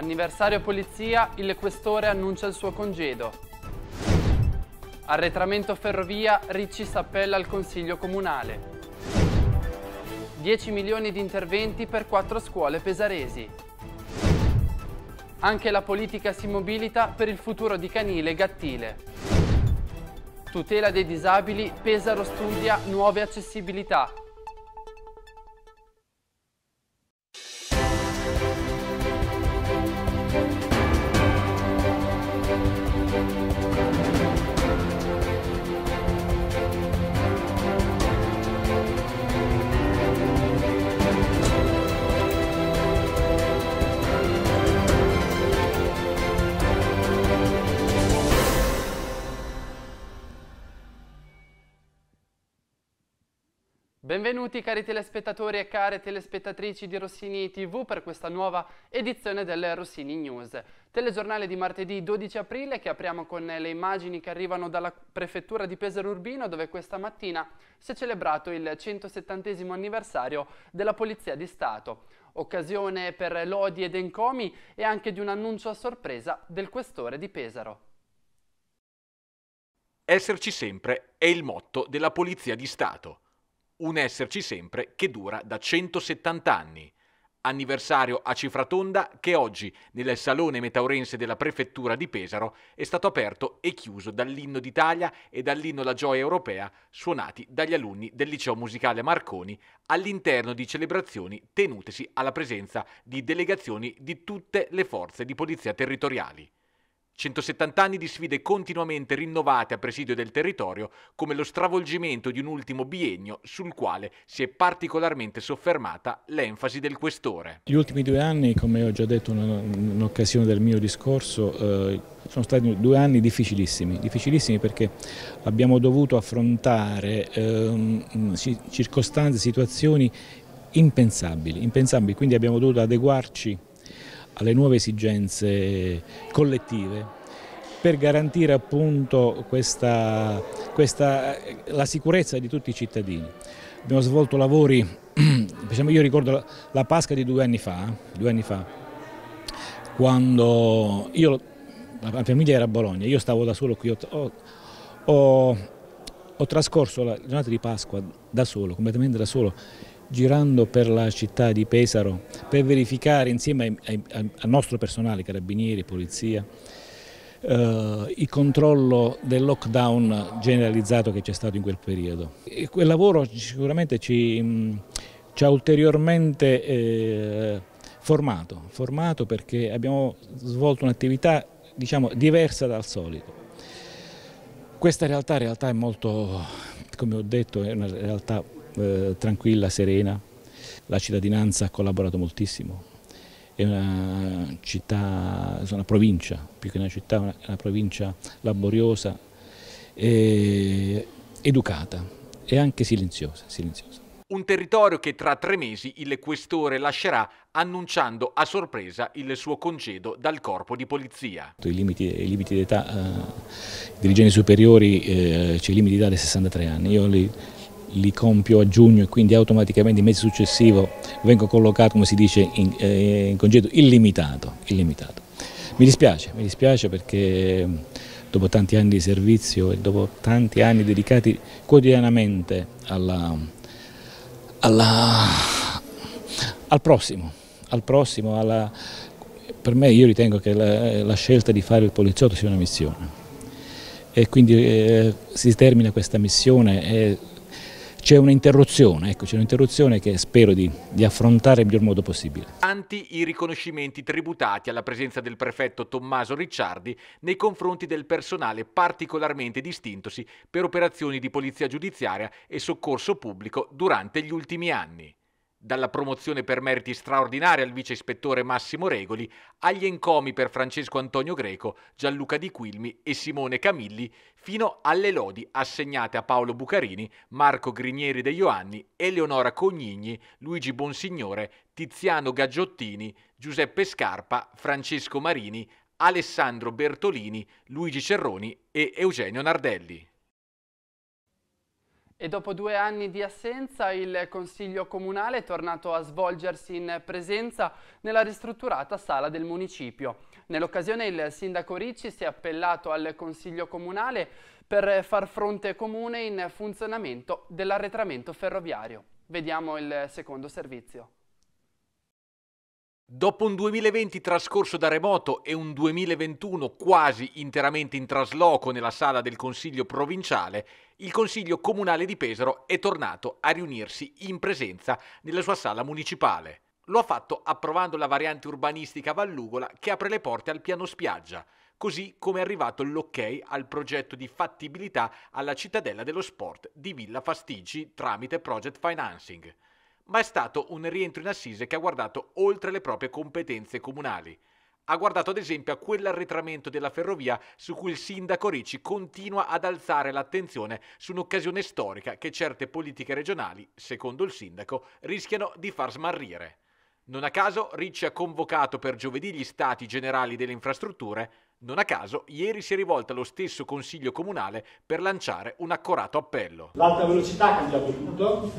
Anniversario polizia, il questore annuncia il suo congedo. Arretramento ferrovia, Ricci s'appella al Consiglio Comunale. 10 milioni di interventi per quattro scuole pesaresi. Anche la politica si mobilita per il futuro di Canile e Gattile. Tutela dei disabili, Pesaro studia nuove accessibilità. Benvenuti cari telespettatori e care telespettatrici di Rossini TV per questa nuova edizione del Rossini News. Telegiornale di martedì 12 aprile che apriamo con le immagini che arrivano dalla prefettura di Pesaro Urbino dove questa mattina si è celebrato il 170 anniversario della Polizia di Stato. Occasione per lodi ed encomi e anche di un annuncio a sorpresa del questore di Pesaro. Esserci sempre è il motto della Polizia di Stato un esserci sempre che dura da 170 anni. Anniversario a cifra tonda che oggi nel Salone Metaurense della Prefettura di Pesaro è stato aperto e chiuso dall'inno d'Italia e dall'inno La Gioia Europea suonati dagli alunni del Liceo Musicale Marconi all'interno di celebrazioni tenutesi alla presenza di delegazioni di tutte le forze di polizia territoriali. 170 anni di sfide continuamente rinnovate a presidio del territorio, come lo stravolgimento di un ultimo biennio sul quale si è particolarmente soffermata l'enfasi del questore. Gli ultimi due anni, come ho già detto in occasione del mio discorso, eh, sono stati due anni difficilissimi, difficilissimi perché abbiamo dovuto affrontare ehm, circostanze, situazioni impensabili, impensabili, quindi abbiamo dovuto adeguarci alle nuove esigenze collettive per garantire appunto questa, questa, la sicurezza di tutti i cittadini. Abbiamo svolto lavori, diciamo, io ricordo la Pasqua di due anni fa, eh, due anni fa quando io, la mia famiglia era a Bologna, io stavo da solo qui, ho, ho, ho trascorso la giornata di Pasqua da solo, completamente da solo girando per la città di Pesaro per verificare insieme ai, ai, al nostro personale, carabinieri, polizia, eh, il controllo del lockdown generalizzato che c'è stato in quel periodo. E quel lavoro sicuramente ci, mm, ci ha ulteriormente eh, formato, formato perché abbiamo svolto un'attività diciamo, diversa dal solito. Questa realtà, realtà è molto, come ho detto, è una realtà eh, tranquilla, serena. La cittadinanza ha collaborato moltissimo. È una città, una provincia, più che una città, una, una provincia laboriosa, eh, educata e anche silenziosa, silenziosa. Un territorio che tra tre mesi il questore lascerà annunciando a sorpresa il suo congedo dal corpo di polizia. I limiti, limiti d'età, eh, i dirigenti superiori, eh, c'è cioè i limiti d'età dei 63 anni, io li, li compio a giugno e quindi automaticamente il mese successivo vengo collocato, come si dice, in, eh, in congedo illimitato, illimitato. Mi dispiace, mi dispiace perché mm, dopo tanti anni di servizio e dopo tanti anni dedicati quotidianamente alla, alla, al prossimo, al prossimo alla, per me io ritengo che la, la, scelta di fare il poliziotto sia una missione e quindi eh, si termina questa missione e c'è un'interruzione, ecco, c'è un'interruzione che spero di, di affrontare nel miglior modo possibile. Tanti i riconoscimenti tributati alla presenza del prefetto Tommaso Ricciardi nei confronti del personale particolarmente distintosi per operazioni di polizia giudiziaria e soccorso pubblico durante gli ultimi anni dalla promozione per meriti straordinari al vice ispettore Massimo Regoli, agli encomi per Francesco Antonio Greco, Gianluca Di Quilmi e Simone Camilli, fino alle lodi assegnate a Paolo Bucarini, Marco Grinieri De Ioanni, Eleonora Cognigni, Luigi Bonsignore, Tiziano Gaggiottini, Giuseppe Scarpa, Francesco Marini, Alessandro Bertolini, Luigi Cerroni e Eugenio Nardelli. E dopo due anni di assenza il Consiglio Comunale è tornato a svolgersi in presenza nella ristrutturata sala del municipio. Nell'occasione il Sindaco Ricci si è appellato al Consiglio Comunale per far fronte comune in funzionamento dell'arretramento ferroviario. Vediamo il secondo servizio. Dopo un 2020 trascorso da remoto e un 2021 quasi interamente in trasloco nella sala del Consiglio provinciale, il Consiglio comunale di Pesaro è tornato a riunirsi in presenza nella sua sala municipale. Lo ha fatto approvando la variante urbanistica Vallugola che apre le porte al piano spiaggia, così come è arrivato l'ok al progetto di fattibilità alla cittadella dello sport di Villa Fastigi tramite project financing ma è stato un rientro in assise che ha guardato oltre le proprie competenze comunali. Ha guardato ad esempio a quell'arretramento della ferrovia su cui il sindaco Ricci continua ad alzare l'attenzione su un'occasione storica che certe politiche regionali, secondo il sindaco, rischiano di far smarrire. Non a caso Ricci ha convocato per giovedì gli stati generali delle infrastrutture, non a caso ieri si è rivolta allo stesso Consiglio Comunale per lanciare un accorato appello. L'alta velocità cambia tutto,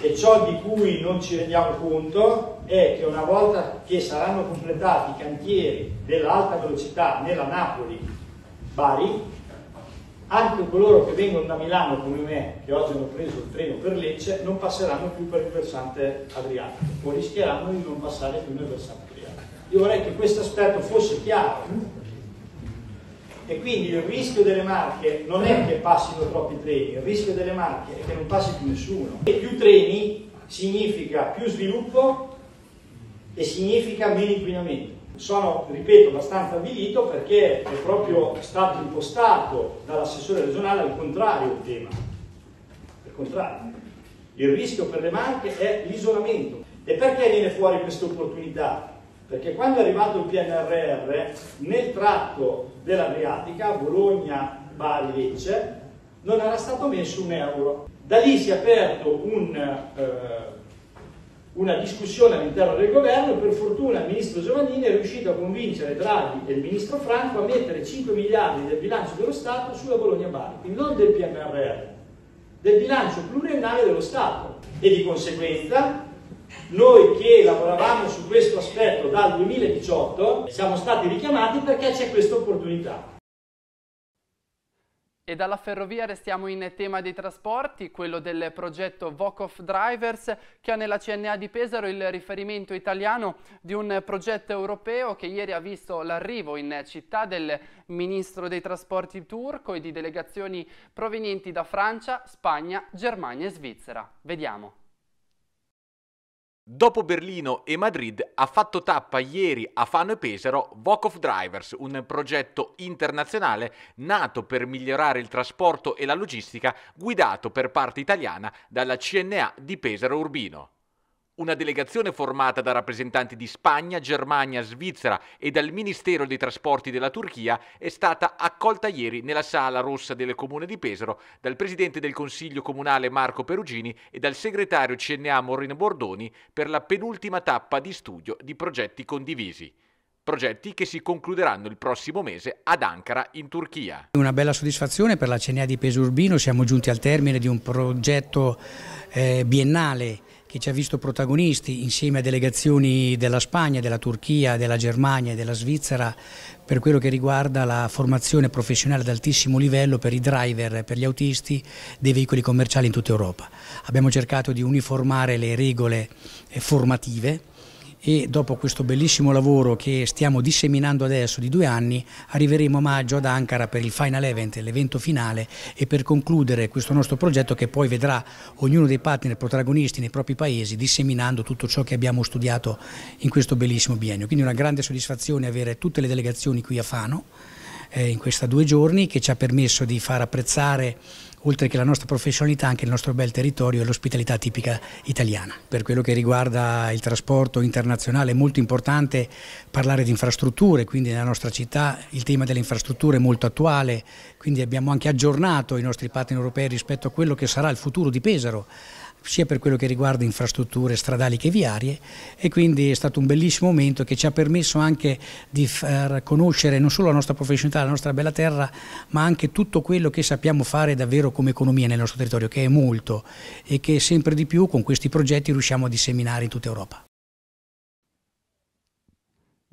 e ciò di cui non ci rendiamo conto è che una volta che saranno completati i cantieri dell'alta velocità nella Napoli-Bari, anche coloro che vengono da Milano come me, che oggi hanno preso il treno per Lecce, non passeranno più per il versante adriatico o rischieranno di non passare più nel versante adriatico. Io vorrei che questo aspetto fosse chiaro e quindi il rischio delle marche non è che passino troppi treni, il rischio delle marche è che non passi più nessuno. E più treni significa più sviluppo e significa meno inquinamento. Sono, ripeto, abbastanza avvilito perché è proprio stato impostato dall'assessore regionale al contrario il tema. Al contrario. Il rischio per le marche è l'isolamento. E perché viene fuori questa opportunità? perché quando è arrivato il PNRR nel tratto dell'Adriatica, Bologna, Bari, Lecce, non era stato messo un euro. Da lì si è aperto un, eh, una discussione all'interno del governo, per fortuna il ministro Giovannini è riuscito a convincere Draghi e il ministro Franco a mettere 5 miliardi del bilancio dello Stato sulla Bologna-Bari, quindi non del PNRR, del bilancio pluriennale dello Stato e di conseguenza noi che lavoravamo su questo aspetto dal 2018 siamo stati richiamati perché c'è questa opportunità. E dalla ferrovia restiamo in tema dei trasporti, quello del progetto Vocoff Drivers che ha nella CNA di Pesaro il riferimento italiano di un progetto europeo che ieri ha visto l'arrivo in città del ministro dei trasporti turco e di delegazioni provenienti da Francia, Spagna, Germania e Svizzera. Vediamo. Dopo Berlino e Madrid ha fatto tappa ieri a Fano e Pesaro Vokov Drivers, un progetto internazionale nato per migliorare il trasporto e la logistica guidato per parte italiana dalla CNA di Pesaro Urbino. Una delegazione formata da rappresentanti di Spagna, Germania, Svizzera e dal Ministero dei Trasporti della Turchia è stata accolta ieri nella Sala Rossa del Comune di Pesaro dal Presidente del Consiglio Comunale Marco Perugini e dal Segretario CNA Morino Bordoni per la penultima tappa di studio di progetti condivisi progetti che si concluderanno il prossimo mese ad Ankara in Turchia. Una bella soddisfazione per la CNA di Peso Urbino, siamo giunti al termine di un progetto eh, biennale che ci ha visto protagonisti insieme a delegazioni della Spagna, della Turchia, della Germania e della Svizzera per quello che riguarda la formazione professionale ad altissimo livello per i driver, per gli autisti dei veicoli commerciali in tutta Europa. Abbiamo cercato di uniformare le regole eh, formative e dopo questo bellissimo lavoro che stiamo disseminando adesso di due anni arriveremo a maggio ad Ankara per il final event, l'evento finale e per concludere questo nostro progetto che poi vedrà ognuno dei partner protagonisti nei propri paesi disseminando tutto ciò che abbiamo studiato in questo bellissimo biennio. Quindi una grande soddisfazione avere tutte le delegazioni qui a Fano eh, in questi due giorni che ci ha permesso di far apprezzare oltre che la nostra professionalità, anche il nostro bel territorio e l'ospitalità tipica italiana. Per quello che riguarda il trasporto internazionale è molto importante parlare di infrastrutture, quindi nella nostra città il tema delle infrastrutture è molto attuale, quindi abbiamo anche aggiornato i nostri partner europei rispetto a quello che sarà il futuro di Pesaro sia per quello che riguarda infrastrutture stradali che viarie e quindi è stato un bellissimo momento che ci ha permesso anche di far conoscere non solo la nostra professionalità, la nostra bella terra, ma anche tutto quello che sappiamo fare davvero come economia nel nostro territorio, che è molto e che sempre di più con questi progetti riusciamo a disseminare in tutta Europa.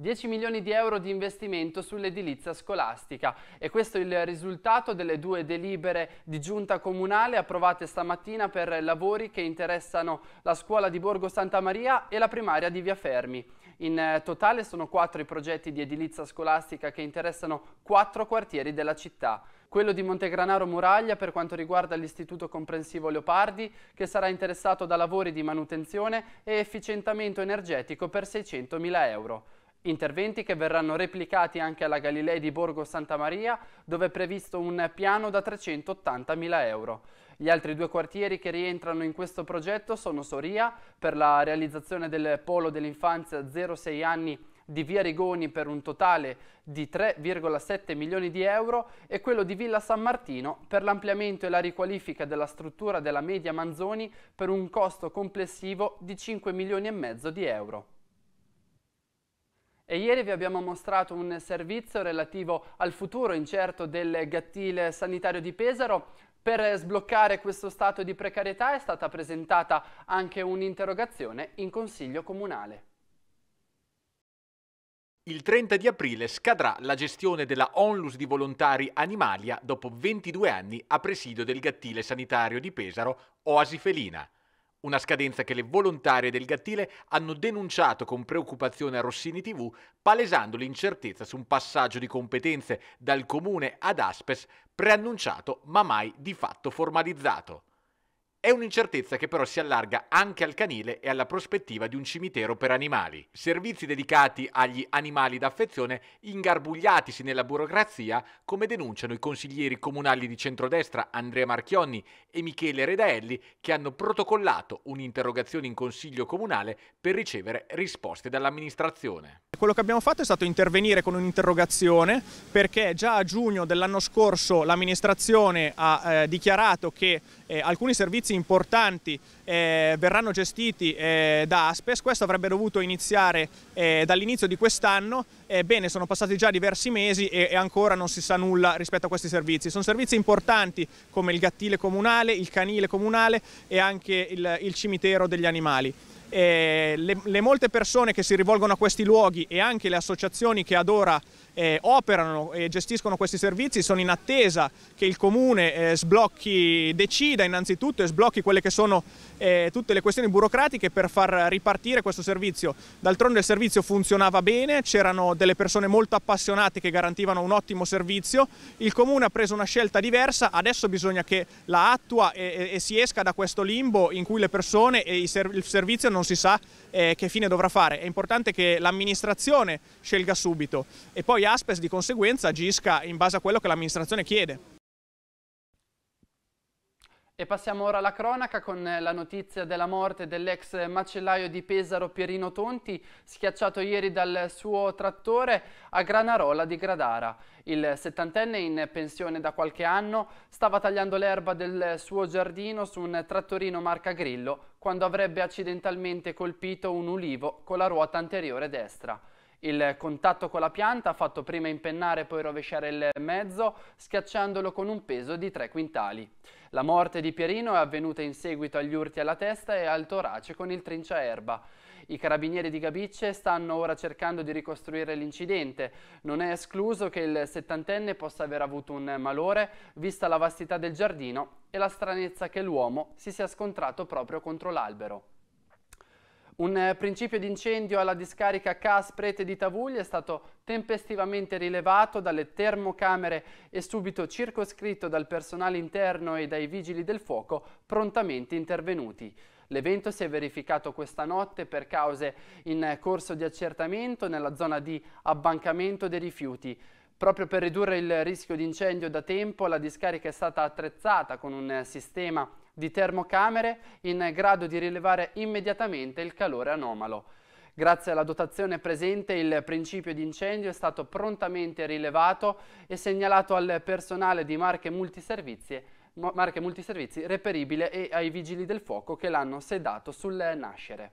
10 milioni di euro di investimento sull'edilizia scolastica e questo è il risultato delle due delibere di giunta comunale approvate stamattina per lavori che interessano la scuola di Borgo Santa Maria e la primaria di Via Fermi. In eh, totale sono quattro i progetti di edilizia scolastica che interessano quattro quartieri della città. Quello di Montegranaro Muraglia per quanto riguarda l'Istituto Comprensivo Leopardi, che sarà interessato da lavori di manutenzione e efficientamento energetico per 600.000 euro. Interventi che verranno replicati anche alla Galilei di Borgo Santa Maria, dove è previsto un piano da 380.000 euro. Gli altri due quartieri che rientrano in questo progetto sono Soria, per la realizzazione del polo dell'infanzia 0-6 anni di Via Rigoni per un totale di 3,7 milioni di euro e quello di Villa San Martino per l'ampliamento e la riqualifica della struttura della media Manzoni per un costo complessivo di 5 milioni e mezzo di euro. E ieri vi abbiamo mostrato un servizio relativo al futuro incerto del gattile sanitario di Pesaro. Per sbloccare questo stato di precarietà è stata presentata anche un'interrogazione in Consiglio Comunale. Il 30 di aprile scadrà la gestione della Onlus di Volontari Animalia dopo 22 anni a presidio del gattile sanitario di Pesaro, Oasi Felina. Una scadenza che le volontarie del Gattile hanno denunciato con preoccupazione a Rossini TV, palesando l'incertezza su un passaggio di competenze dal comune ad Aspes preannunciato ma mai di fatto formalizzato. È un'incertezza che però si allarga anche al canile e alla prospettiva di un cimitero per animali. Servizi dedicati agli animali d'affezione ingarbugliatisi nella burocrazia, come denunciano i consiglieri comunali di centrodestra Andrea Marchionni e Michele Redaelli, che hanno protocollato un'interrogazione in consiglio comunale per ricevere risposte dall'amministrazione. Quello che abbiamo fatto è stato intervenire con un'interrogazione perché già a giugno dell'anno scorso l'amministrazione ha eh, dichiarato che eh, alcuni servizi servizi importanti eh, verranno gestiti eh, da Aspes, questo avrebbe dovuto iniziare eh, dall'inizio di quest'anno, ebbene sono passati già diversi mesi e, e, ancora non si sa nulla rispetto a questi servizi. Sono servizi importanti come il gattile comunale, il canile comunale e anche il, il cimitero degli animali. Eh, le, le molte persone che si rivolgono a questi luoghi e anche le associazioni che ad ora eh, operano e gestiscono questi servizi sono in attesa che il comune eh, sblocchi, decida innanzitutto e sblocchi quelle che sono eh, tutte le questioni burocratiche per far ripartire questo servizio. D'altronde il servizio funzionava bene, c'erano delle persone molto appassionate che garantivano un ottimo servizio, il comune ha preso una scelta diversa, adesso bisogna che la attua e, e si esca da questo limbo in cui le persone e il servizio non si sa eh, che fine dovrà fare. È importante che l'amministrazione scelga subito e poi Aspes di conseguenza agisca in base a quello che l'amministrazione chiede. E passiamo ora alla cronaca con la notizia della morte dell'ex macellaio di Pesaro Pierino Tonti, schiacciato ieri dal suo trattore a Granarola di Gradara. Il settantenne in pensione da qualche anno stava tagliando l'erba del suo giardino su un trattorino marca Grillo quando avrebbe accidentalmente colpito un ulivo con la ruota anteriore destra. Il contatto con la pianta ha fatto prima impennare e poi rovesciare il mezzo, schiacciandolo con un peso di 3 quintali. La morte di Pierino è avvenuta in seguito agli urti alla testa e al torace con il trinciaerba. I carabinieri di Gabicce stanno ora cercando di ricostruire l'incidente. Non è escluso che il settantenne possa aver avuto un malore, vista la vastità del giardino e la stranezza che l'uomo si sia scontrato proprio contro l'albero. Un eh, principio di incendio alla discarica CAS Prete di Tavugli è stato tempestivamente rilevato dalle termocamere e subito circoscritto dal personale interno e dai vigili del fuoco prontamente intervenuti. L'evento si è verificato questa notte per cause in corso di accertamento nella zona di abbancamento dei rifiuti. Proprio per ridurre il rischio di incendio da tempo, la discarica è stata attrezzata con un eh, sistema di termocamere in grado di rilevare immediatamente il calore anomalo. Grazie alla dotazione presente il principio di incendio è stato prontamente rilevato e segnalato al personale di Marche Multiservizi, marche multiservizi reperibile e ai vigili del fuoco che l'hanno sedato sul eh, nascere.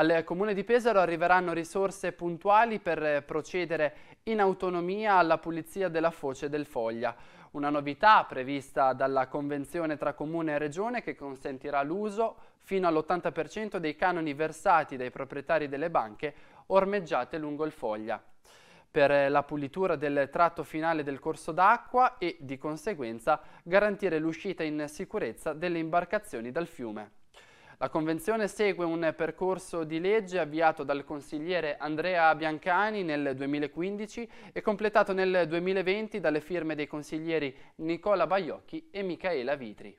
Al Comune di Pesaro arriveranno risorse puntuali per eh, procedere in autonomia alla pulizia della foce del Foglia. Una novità prevista dalla convenzione tra Comune e Regione che consentirà l'uso fino all'80% dei canoni versati dai proprietari delle banche ormeggiate lungo il Foglia per eh, la pulitura del tratto finale del corso d'acqua e, di conseguenza, garantire l'uscita in sicurezza delle imbarcazioni dal fiume. La Convenzione segue un percorso di legge avviato dal consigliere Andrea Biancani nel 2015 e completato nel 2020 dalle firme dei consiglieri Nicola Baiocchi e Michaela Vitri.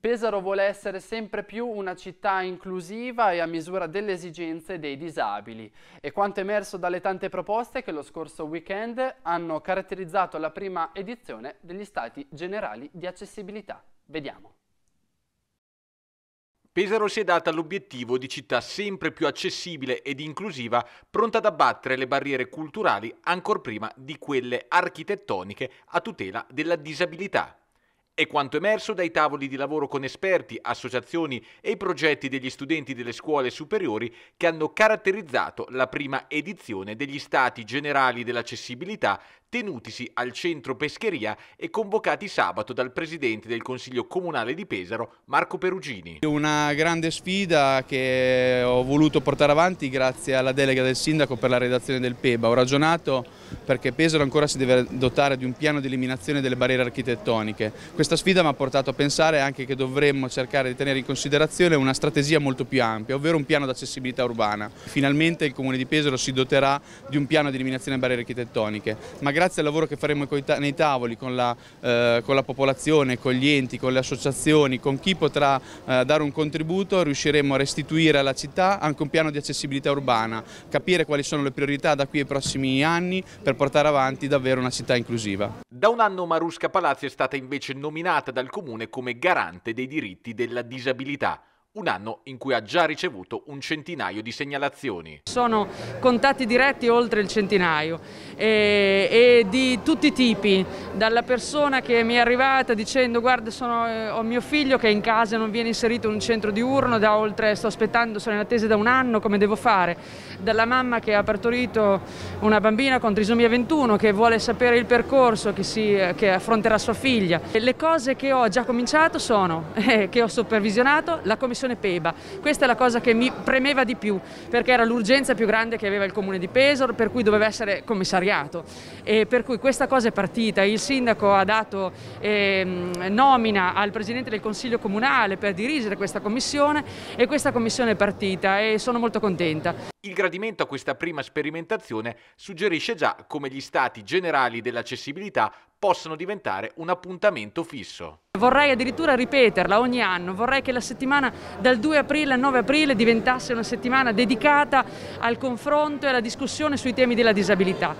Pesaro vuole essere sempre più una città inclusiva e a misura delle esigenze dei disabili. È quanto emerso dalle tante proposte che lo scorso weekend hanno caratterizzato la prima edizione degli Stati Generali di Accessibilità. Vediamo. Pesaro si è data l'obiettivo di città sempre più accessibile ed inclusiva, pronta ad abbattere le barriere culturali ancor prima di quelle architettoniche a tutela della disabilità. È quanto emerso dai tavoli di lavoro con esperti, associazioni e progetti degli studenti delle scuole superiori che hanno caratterizzato la prima edizione degli Stati Generali dell'Accessibilità tenutisi al centro Pescheria e convocati sabato dal presidente del Consiglio Comunale di Pesaro, Marco Perugini. Una grande sfida che ho voluto portare avanti grazie alla delega del sindaco per la redazione del PEBA. Ho ragionato perché Pesaro ancora si deve dotare di un piano di eliminazione delle barriere architettoniche. Questa sfida mi ha portato a pensare anche che dovremmo cercare di tenere in considerazione una strategia molto più ampia, ovvero un piano d'accessibilità urbana. Finalmente il Comune di Pesaro si doterà di un piano di eliminazione delle barriere architettoniche. Magari grazie al lavoro che faremo nei tavoli con la, eh, con la popolazione, con gli enti, con le associazioni, con chi potrà eh, dare un contributo, riusciremo a restituire alla città anche un piano di accessibilità urbana, capire quali sono le priorità da qui ai prossimi anni per portare avanti davvero una città inclusiva. Da un anno Marusca Palazzi è stata invece nominata dal Comune come garante dei diritti della disabilità un anno in cui ha già ricevuto un centinaio di segnalazioni. Sono contatti diretti oltre il centinaio e, e di tutti i tipi, dalla persona che mi è arrivata dicendo guarda sono, eh, ho mio figlio che è in casa non viene inserito in un centro diurno, da oltre, sto aspettando, sono in attesa da un anno, come devo fare? Dalla mamma che ha partorito una bambina con trisomia 21 che vuole sapere il percorso che, si, che affronterà sua figlia. E le cose che ho già cominciato sono, eh, che ho supervisionato, la commissione Commissione PEBA. Questa è la cosa che mi premeva di più, perché era l'urgenza più grande che aveva il Comune di Pesaro, per cui doveva essere commissariato. E per cui questa cosa è partita, il Sindaco ha dato eh, nomina al Presidente del Consiglio Comunale per dirigere questa Commissione e questa Commissione è partita e sono molto contenta. Il gradimento a questa prima sperimentazione suggerisce già come gli stati generali dell'accessibilità possono diventare un appuntamento fisso. Vorrei addirittura ripeterla ogni anno, vorrei che la settimana dal 2 aprile al 9 aprile diventasse una settimana dedicata al confronto e alla discussione sui temi della disabilità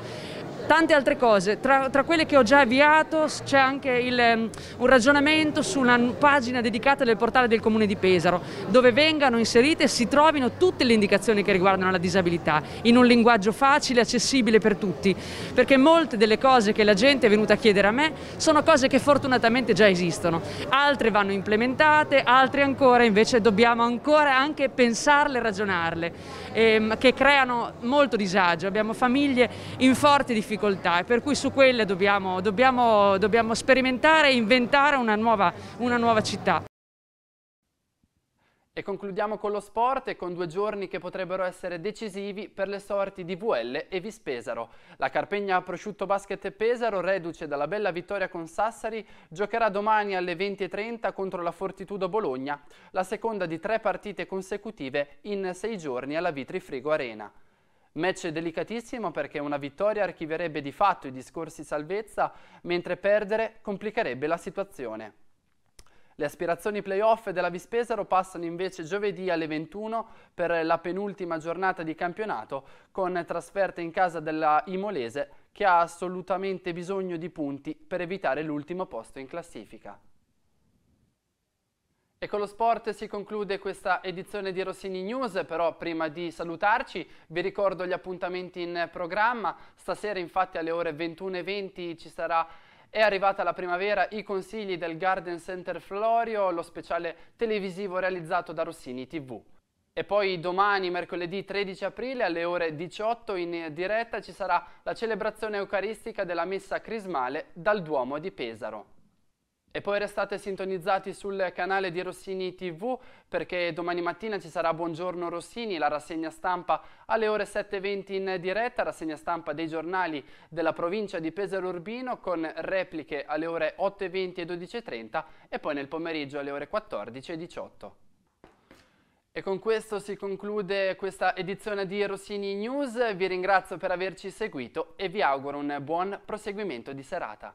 tante altre cose. Tra, tra quelle che ho già avviato c'è anche il, ehm, un ragionamento su una pagina dedicata del portale del Comune di Pesaro, dove vengano inserite e si trovino tutte le indicazioni che riguardano la disabilità, in un linguaggio facile, e accessibile per tutti, perché molte delle cose che la gente è venuta a chiedere a me sono cose che fortunatamente già esistono, altre vanno implementate, altre ancora invece dobbiamo ancora anche pensarle e ragionarle, ehm, che creano molto disagio, abbiamo famiglie in forte difficoltà difficoltà e per cui su quelle dobbiamo, dobbiamo, dobbiamo sperimentare e inventare una nuova, una nuova città. E concludiamo con lo sport e con due giorni che potrebbero essere decisivi per le sorti di VL e Vispesaro. La Carpegna Prosciutto Basket Pesaro, reduce dalla bella vittoria con Sassari, giocherà domani alle 20.30 contro la Fortitudo Bologna, la seconda di tre partite consecutive in sei giorni alla Vitri Frigo Arena. Match delicatissimo perché una vittoria archiverebbe di fatto i discorsi salvezza, mentre perdere complicherebbe la situazione. Le aspirazioni playoff della Vispesaro passano invece giovedì alle 21 per la penultima giornata di campionato con trasferta in casa della Imolese che ha assolutamente bisogno di punti per evitare l'ultimo posto in classifica. E con lo sport si conclude questa edizione di Rossini News, però prima di salutarci vi ricordo gli appuntamenti in programma. Stasera infatti alle ore 21.20 ci sarà è arrivata la primavera, i consigli del Garden Center Florio, lo speciale televisivo realizzato da Rossini TV. E poi domani, mercoledì 13 aprile, alle ore 18 in diretta ci sarà la celebrazione eucaristica della messa crismale dal Duomo di Pesaro. E poi restate sintonizzati sul canale di Rossini TV perché domani mattina ci sarà Buongiorno Rossini, la rassegna stampa alle ore 7.20 in diretta, rassegna stampa dei giornali della provincia di Pesaro Urbino con repliche alle ore 8.20 e 12.30 e poi nel pomeriggio alle ore 14 e 18. E con questo si conclude questa edizione di Rossini News, vi ringrazio per averci seguito e vi auguro un buon proseguimento di serata.